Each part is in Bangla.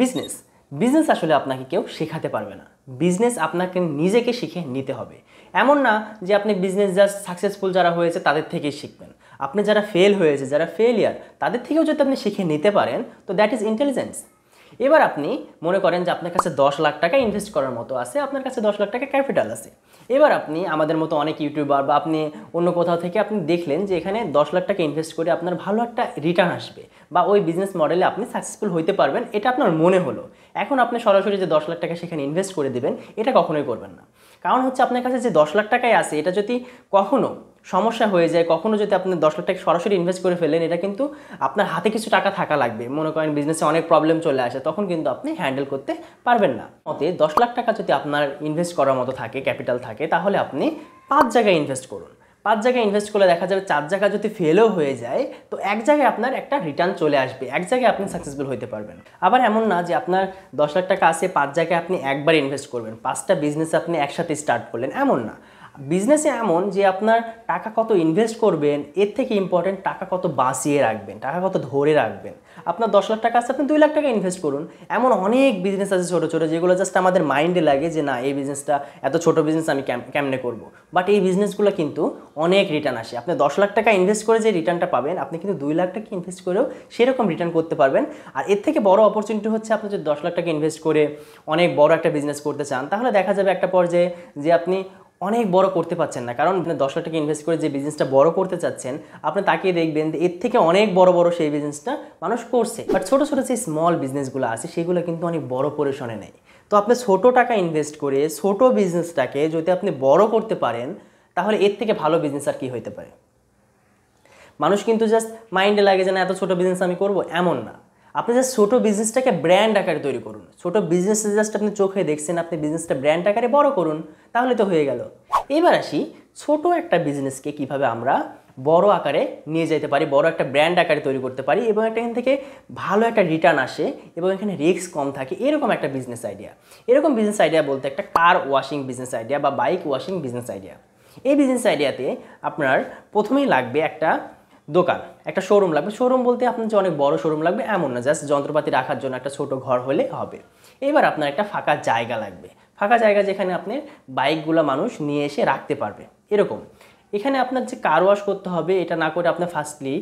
বিজনেস বিজনেস আসলে আপনাকে কেউ শেখাতে পারবে না বিজনেস আপনাকে নিজেকে শিখে নিতে হবে এমন না যে আপনি বিজনেস জাস্ট সাকসেসফুল যারা হয়েছে তাদের থেকেই শিখবেন আপনি যারা ফেল হয়েছে যারা ফেলিয়ার তাদের থেকেও যদি আপনি শিখে নিতে পারেন তো দ্যাট ইজ ইন্টেলিজেন্স এবার আপনি মনে করেন যে আপনার কাছে দশ লাখ টাকা ইনভেস্ট করার মতো আছে আপনার কাছে দশ লাখ টাকা ক্যাপিটাল আছে এবার আপনি আমাদের মতো অনেক ইউটিউবার বা আপনি অন্য কোথাও থেকে আপনি দেখলেন যে এখানে দশ লাখ টাকা ইনভেস্ট করে আপনার ভালো একটা রিটার্ন আসবে বা ওই বিজনেস মডেলে আপনি সাকসেসফুল হইতে পারবেন এটা আপনার মনে হলো এখন আপনি সরাসরি যে দশ লাখ টাকা সেখানে ইনভেস্ট করে দেবেন এটা কখনোই করবেন না কারণ হচ্ছে আপনার কাছে যে দশ লাখ টাকায় আছে এটা যদি কখনো সমস্যা হয়ে যায় কখনও যদি আপনি দশ লাখ টাকা সরাসরি ইনভেস্ট করে ফেলেন এটা কিন্তু আপনার হাতে কিছু টাকা থাকা লাগবে মনে করেন বিজনেসে অনেক প্রবলেম চলে আসে তখন কিন্তু আপনি হ্যান্ডেল করতে পারবেন না মতে দশ লাখ টাকা যদি আপনার ইনভেস্ট করার মতো থাকে ক্যাপিটাল থাকে তাহলে আপনি পাঁচ জায়গায় ইনভেস্ট করুন পাঁচ জায়গায় ইনভেস্ট করলে দেখা যাবে চার জায়গা যদি ফেলও হয়ে যায় তো এক জায়গায় আপনার একটা রিটার্ন চলে আসবে এক জায়গায় আপনি সাকসেসফুল হতে পারবেন আবার এমন না যে আপনার দশ লাখ টাকা আছে পাঁচ জায়গায় আপনি একবার ইনভেস্ট করবেন পাঁচটা বিজনেস আপনি একসাথে স্টার্ট করলেন এমন না বিজনেসে এমন যে আপনার টাকা কত ইনভেস্ট করবেন এর থেকে ইম্পর্টেন্ট টাকা কত বাঁচিয়ে রাখবেন টাকা কত ধরে রাখবেন আপনার দশ লাখ টাকা আছে আপনি দুই লাখ টাকা ইনভেস্ট করুন এমন অনেক বিজনেস আছে ছোটো ছোটো যেগুলো জাস্ট আমাদের মাইন্ডে লাগে যে না এই বিজনেসটা এত ছোট বিজনেস আমি কেমনে করব বাট এই বিজনেসগুলো কিন্তু অনেক রিটার্ন আসে আপনি দশ লাখ টাকা ইনভেস্ট করে যে রিটার্নটা পাবেন আপনি কিন্তু দুই লাখ টাকা ইনভেস্ট করেও সেরকম রিটার্ন করতে পারবেন আর এর থেকে বড় অপরচুনিটি হচ্ছে আপনি যদি দশ লাখ টাকা ইনভেস্ট করে অনেক বড় একটা বিজনেস করতে চান তাহলে দেখা যাবে একটা পর্যায়ে যে আপনি অনেক বড় করতে পারছেন না কারণ আপনি দশ লাখ টাকা ইনভেস্ট করে যে বিজনেসটা বড় করতে চাচ্ছেন আপনি তাকিয়ে দেখবেন যে এর থেকে অনেক বড় বড় সেই বিজনেসটা মানুষ করছে বাট ছোটো ছোটো যে স্মল বিজনেসগুলো আছে সেগুলো কিন্তু অনেক বড় পরিসরে নেই তো আপনি ছোট টাকা ইনভেস্ট করে ছোট বিজনেসটাকে যদি আপনি বড় করতে পারেন তাহলে এর থেকে ভালো বিজনেস আর কি হইতে পারে মানুষ কিন্তু জাস্ট মাইন্ডে লাগে যে না এত ছোট বিজনেস আমি করব এমন না আপনি জাস্ট ছোটো বিজনেসটাকে ব্র্যান্ড আকারে তৈরি করুন ছোটো বিজনেসে জাস্ট আপনি চোখে দেখছেন আপনি বিজনেসটা ব্র্যান্ড আকারে বড় করুন তাহলে তো হয়ে গেল এবার আসি ছোট একটা বিজনেসকে কিভাবে আমরা বড় আকারে নিয়ে যেতে পারি বড় একটা ব্র্যান্ড আকারে তৈরি করতে পারি এবং একটা এখান থেকে ভালো একটা রিটার্ন আসে এবং এখানে রিস্ক কম থাকে এরকম একটা বিজনেস আইডিয়া এরকম বিজনেস আইডিয়া বলতে একটা কার ওয়াশিং বিজনেস আইডিয়া বা বাইক ওয়াশিং বিজনেস আইডিয়া এই বিজনেস আইডিয়াতে আপনার প্রথমেই লাগবে একটা দোকান একটা শোরুম লাগবে শোরুম বলতে আপনার যে অনেক বড় শোরুম লাগবে এমন না জাস্ট যন্ত্রপাতি রাখার জন্য একটা ছোট ঘর হলে হবে এবার আপনার একটা ফাঁকা জায়গা লাগবে ফাঁকা জায়গা যেখানে আপনি বাইকগুলো মানুষ নিয়ে এসে রাখতে পারবে এরকম এখানে আপনার যে কার ওয়াশ করতে হবে এটা না করে আপনি ফার্স্টলি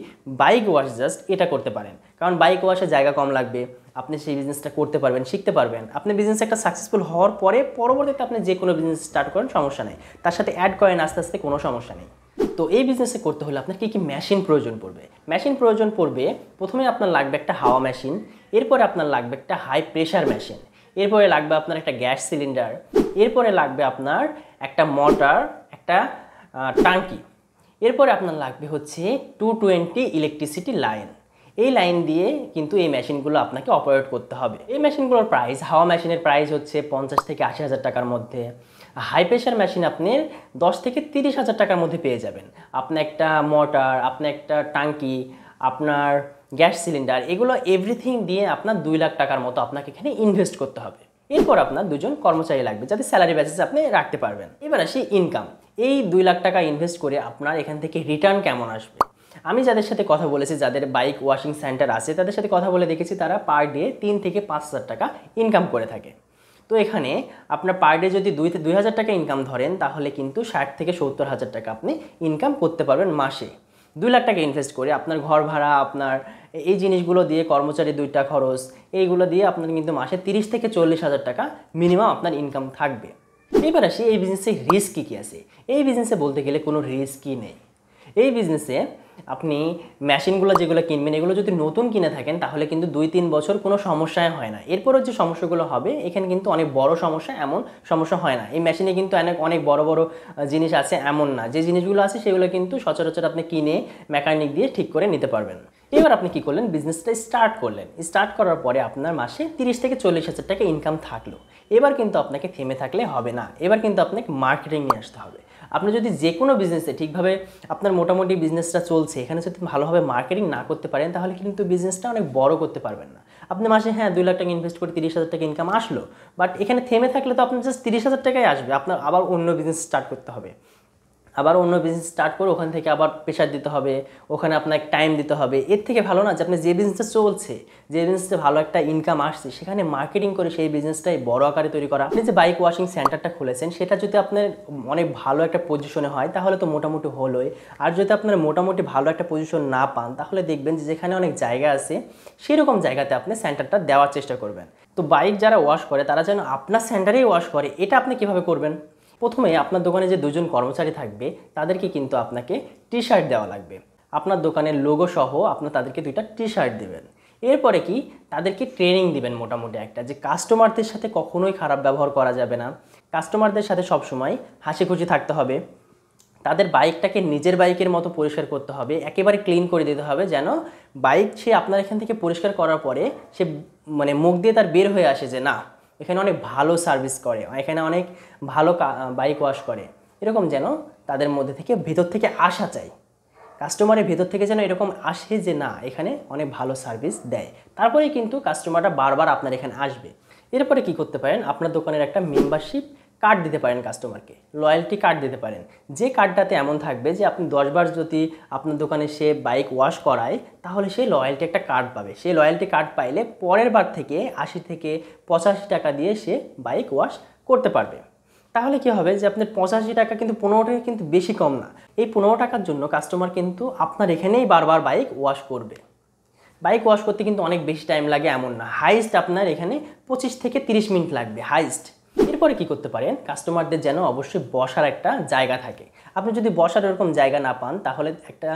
বাইক ওয়াশ জাস্ট এটা করতে পারেন কারণ বাইক ওয়াশে জায়গা কম লাগবে আপনি সেই বিজনেসটা করতে পারবেন শিখতে পারবেন আপনি বিজনেস একটা সাকসেসফুল হওয়ার পরে পরবর্তীতে আপনি যে কোনো বিজনেস স্টার্ট করেন সমস্যা নেই তার সাথে অ্যাড করেন আস্তে আস্তে কোনো সমস্যা নেই তো এই বিজনেসে করতে হলে আপনার কী কী মেশিন প্রয়োজন পড়বে মেশিন প্রয়োজন পড়বে প্রথমে আপনার লাগবে একটা হাওয়া মেশিন এরপরে আপনার লাগবে একটা হাই প্রেশার মেশিন এরপরে লাগবে আপনার একটা গ্যাস সিলিন্ডার এরপরে লাগবে আপনার একটা মোটর একটা টাঙ্কি এরপরে আপনার লাগবে হচ্ছে টু টোয়েন্টি ইলেকট্রিসিটি লাইন এই লাইন দিয়ে কিন্তু এই মেশিনগুলো আপনাকে অপারেট করতে হবে এই মেশিনগুলোর প্রাইস হাওয়া মেশিনের প্রাইস হচ্ছে পঞ্চাশ থেকে আশি হাজার টাকার মধ্যে হাই প্রেশার মেশিন আপনি দশ থেকে তিরিশ হাজার টাকার মধ্যে পেয়ে যাবেন আপনি একটা মোটর আপনি একটা টাঙ্কি আপনার গ্যাস সিলিন্ডার এগুলো এভরিথিং দিয়ে আপনার দুই লাখ টাকার মতো আপনাকে এখানে ইনভেস্ট করতে হবে এরপর আপনার দুজন কর্মচারী লাগবে যাতে স্যালারি ব্যাসেস আপনি রাখতে পারবেন এবার আসি ইনকাম এই দুই লাখ টাকা ইনভেস্ট করে আপনার এখান থেকে রিটার্ন কেমন আসবে আমি যাদের সাথে কথা বলেছি যাদের বাইক ওয়াশিং সেন্টার আছে তাদের সাথে কথা বলে দেখেছি তারা পার ডে তিন থেকে পাঁচ হাজার টাকা ইনকাম করে থাকে তো এখানে আপনার পার ডে যদি দুই দুই হাজার টাকা ইনকাম ধরেন তাহলে কিন্তু ষাট থেকে সত্তর হাজার টাকা আপনি ইনকাম করতে পারবেন মাসে দুই লাখ টাকা ইনভেস্ট করে আপনার ঘর ভাড়া আপনার এই জিনিসগুলো দিয়ে কর্মচারী দুইটা খরচ এইগুলো দিয়ে আপনার কিন্তু মাসে তিরিশ থেকে চল্লিশ হাজার টাকা মিনিমাম আপনার ইনকাম থাকবে এবার আসি এই বিজনেসে রিস্ক কী কী আছে এই বিজনেসে বলতে গেলে কোনো রিস্কই নেই এই বিজনেসে আপনি মেশিনগুলো যেগুলো কিনবেন এগুলো যদি নতুন কিনে থাকেন তাহলে কিন্তু দুই তিন বছর কোনো সমস্যায় হয় না এরপরে যে সমস্যাগুলো হবে এখানে কিন্তু অনেক বড় সমস্যা এমন সমস্যা হয় না এই মেশিনে কিন্তু অনেক অনেক বড় বড় জিনিস আছে এমন না যে জিনিসগুলো আছে সেগুলো কিন্তু সচরাচর আপনি কিনে মেকানিক দিয়ে ঠিক করে নিতে পারবেন এবার আপনি কি করলেন বিজনেসটা স্টার্ট করলেন স্টার্ট করার পরে আপনার মাসে তিরিশ থেকে চল্লিশ হাজার টাকা ইনকাম থাকলো এবার কিন্তু আপনাকে থেমে থাকলে হবে না এবার কিন্তু আপনাকে মার্কেটিং নিয়ে আসতে হবে আপনি যদি যে কোনো বিজনেসে ঠিকভাবে আপনার মোটামুটি বিজনেসটা চলছে এখানে যদি ভালোভাবে মার্কেটিং না করতে পারেন তাহলে কিন্তু বিজনেসটা অনেক বড় করতে পারবেন না আপনি মাসে হ্যাঁ দুই লাখ টাকা ইনভেস্ট করে তিরিশ হাজার টাকা ইনকাম আসলো বাট এখানে থেমে থাকলে তো আপনার জাস্ট তিরিশ হাজার টাকাই আসবে আপনার আবার অন্য বিজনেস স্টার্ট করতে হবে আবার অন্য বিজনেস স্টার্ট করে ওখান থেকে আবার প্রেশার দিতে হবে ওখানে আপনাকে টাইম দিতে হবে এর থেকে ভালো না যে আপনি যে বিজনেসটা চলছে যে বিজনেসটা ভালো একটা ইনকাম আসছে সেখানে মার্কেটিং করে সেই বিজনেসটাই বড় আকারে তৈরি করা আপনি যে বাইক ওয়াশিং সেন্টারটা খুলেছেন সেটা যদি আপনার অনেক ভালো একটা পজিশনে হয় তাহলে তো মোটামুটি হলোই আর যদি আপনার মোটামুটি ভালো একটা পজিশন না পান তাহলে দেখবেন যে যেখানে অনেক জায়গা আছে সেরকম জায়গাতে আপনি সেন্টারটা দেওয়ার চেষ্টা করবেন তো বাইক যারা ওয়াশ করে তারা যেন আপনার সেন্টারেই ওয়াশ করে এটা আপনি কিভাবে করবেন প্রথমে আপনার দোকানে যে দুজন কর্মচারী থাকবে তাদেরকে কিন্তু আপনাকে টি শার্ট দেওয়া লাগবে আপনার দোকানের লোগো সহ আপনার তাদেরকে দুইটা টি শার্ট দেবেন এরপরে কি তাদেরকে ট্রেনিং দিবেন মোটামুটি একটা যে কাস্টমারদের সাথে কখনোই খারাপ ব্যবহার করা যাবে না কাস্টমারদের সাথে সবসময় হাসি খুশি থাকতে হবে তাদের বাইকটাকে নিজের বাইকের মতো পরিষ্কার করতে হবে একেবারে ক্লিন করে দিতে হবে যেন বাইক সে আপনার এখান থেকে পরিষ্কার করার পরে সে মানে মুখ দিয়ে তার বের হয়ে আসে যে না এখানে অনেক ভালো সার্ভিস করে এখানে অনেক ভালো বাইক ওয়াশ করে এরকম যেন তাদের মধ্যে থেকে ভেতর থেকে আসা চাই কাস্টমারের ভেতর থেকে যেন এরকম আসে যে না এখানে অনেক ভালো সার্ভিস দেয় তারপরে কিন্তু কাস্টমারটা বারবার আপনার এখানে আসবে এরপরে কি করতে পারেন আপনার দোকানের একটা মেম্বারশিপ কার্ড দিতে পারেন কাস্টমারকে লয়্যালটি কার্ড দিতে পারেন যে কার্ডটাতে এমন থাকবে যে আপনি দশবার যদি আপনার দোকানে সে বাইক ওয়াশ করায় তাহলে সেই লয়্যালটি একটা কার্ড পাবে সেই লয়্যালটি কার্ড পাইলে পরের বার থেকে আশি থেকে পঁচাশি টাকা দিয়ে সে বাইক ওয়াশ করতে পারবে তাহলে কি হবে যে আপনার পঁচাশি টাকা কিন্তু পনেরো টাকা কিন্তু বেশি কম না এই পনেরো টাকার জন্য কাস্টমার কিন্তু আপনার এখানেই বারবার বাইক ওয়াশ করবে বাইক ওয়াশ করতে কিন্তু অনেক বেশি টাইম লাগে এমন না হাইস্ট আপনার এখানে পঁচিশ থেকে তিরিশ মিনিট লাগবে হাইস্ট এরপরে কি করতে পারেন কাস্টমারদের যেন অবশ্যই বসার একটা জায়গা থাকে আপনি যদি বসার এরকম জায়গা না পান তাহলে একটা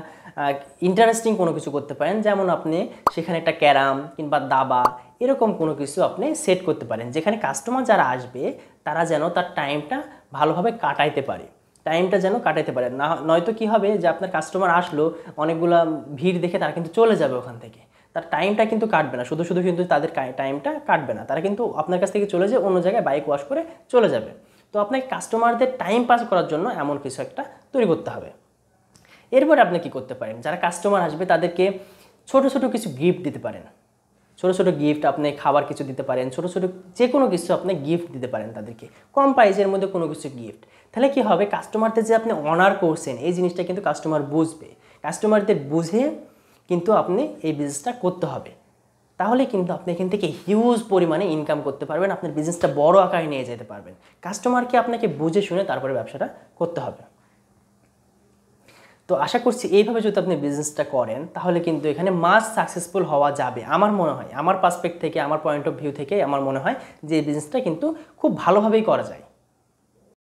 ইন্টারেস্টিং কোনো কিছু করতে পারেন যেমন আপনি সেখানে একটা ক্যারাম কিংবা দাবা এরকম কোনো কিছু আপনি সেট করতে পারেন যেখানে কাস্টমার যারা আসবে তারা যেন তার টাইমটা ভালোভাবে কাটাইতে পারে টাইমটা যেন কাটাতে পারে না নয়তো কি হবে যে আপনার কাস্টমার আসলো অনেকগুলো ভিড় দেখে তারা কিন্তু চলে যাবে ওখান থেকে তার টাইমটা কিন্তু কাটবে না শুধু শুধু কিন্তু তাদের টাইমটা কাটবে না তারা কিন্তু আপনার কাছ থেকে চলে যায় অন্য জায়গায় বাইক ওয়াশ করে চলে যাবে তো আপনাকে কাস্টমারদের টাইম পাস করার জন্য এমন কিছু একটা তৈরি করতে হবে এরপরে আপনি কি করতে পারেন যারা কাস্টমার আসবে তাদেরকে ছোট ছোট কিছু গিফট দিতে পারেন ছোট ছোট গিফট আপনি খাবার কিছু দিতে পারেন ছোট ছোট যে কোনো কিছু আপনি গিফট দিতে পারেন তাদেরকে কম প্রাইজের মধ্যে কোনো কিছু গিফট তাহলে কি হবে কাস্টমারদের যে আপনি অনার করছেন এই জিনিসটা কিন্তু কাস্টমার বুঝবে কাস্টমারদের বুঝে কিন্তু আপনি এই বিজনেসটা করতে হবে তাহলে কিন্তু আপনি এখান থেকে হিউজ পরিমাণে ইনকাম করতে পারবেন আপনার বিজনেসটা বড় আকারে নিয়ে যেতে পারবেন কাস্টমারকে আপনাকে বুঝে শুনে তারপরে ব্যবসাটা করতে হবে তো আশা করছি এইভাবে যদি আপনি বিজনেসটা করেন তাহলে কিন্তু এখানে মাস সাকসেসফুল হওয়া যাবে আমার মনে হয় আমার পার্সপেক্ট থেকে আমার পয়েন্ট অফ ভিউ থেকে আমার মনে হয় যে এই বিজনেসটা কিন্তু খুব ভালোভাবেই করা যায়